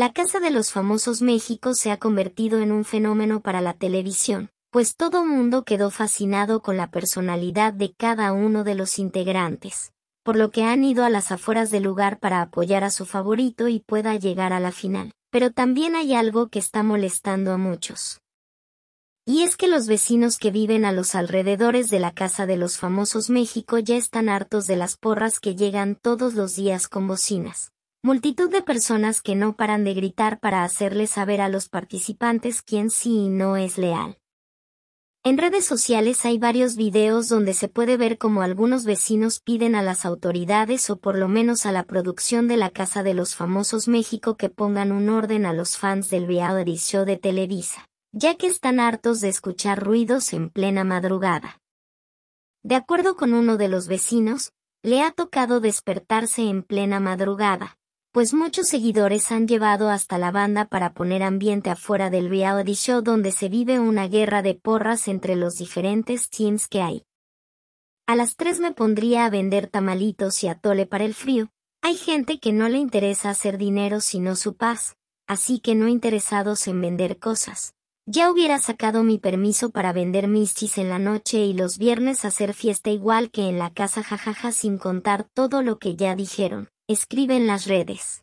La Casa de los Famosos México se ha convertido en un fenómeno para la televisión, pues todo mundo quedó fascinado con la personalidad de cada uno de los integrantes, por lo que han ido a las afueras del lugar para apoyar a su favorito y pueda llegar a la final. Pero también hay algo que está molestando a muchos. Y es que los vecinos que viven a los alrededores de la Casa de los Famosos México ya están hartos de las porras que llegan todos los días con bocinas, Multitud de personas que no paran de gritar para hacerles saber a los participantes quién sí y no es leal. En redes sociales hay varios videos donde se puede ver cómo algunos vecinos piden a las autoridades o por lo menos a la producción de la Casa de los Famosos México que pongan un orden a los fans del reality show de Televisa, ya que están hartos de escuchar ruidos en plena madrugada. De acuerdo con uno de los vecinos, le ha tocado despertarse en plena madrugada, pues muchos seguidores han llevado hasta la banda para poner ambiente afuera del reality show donde se vive una guerra de porras entre los diferentes teams que hay. A las tres me pondría a vender tamalitos y atole para el frío. Hay gente que no le interesa hacer dinero sino su paz, así que no interesados en vender cosas. Ya hubiera sacado mi permiso para vender mischis en la noche y los viernes hacer fiesta igual que en la casa jajaja sin contar todo lo que ya dijeron. Escribe en las redes.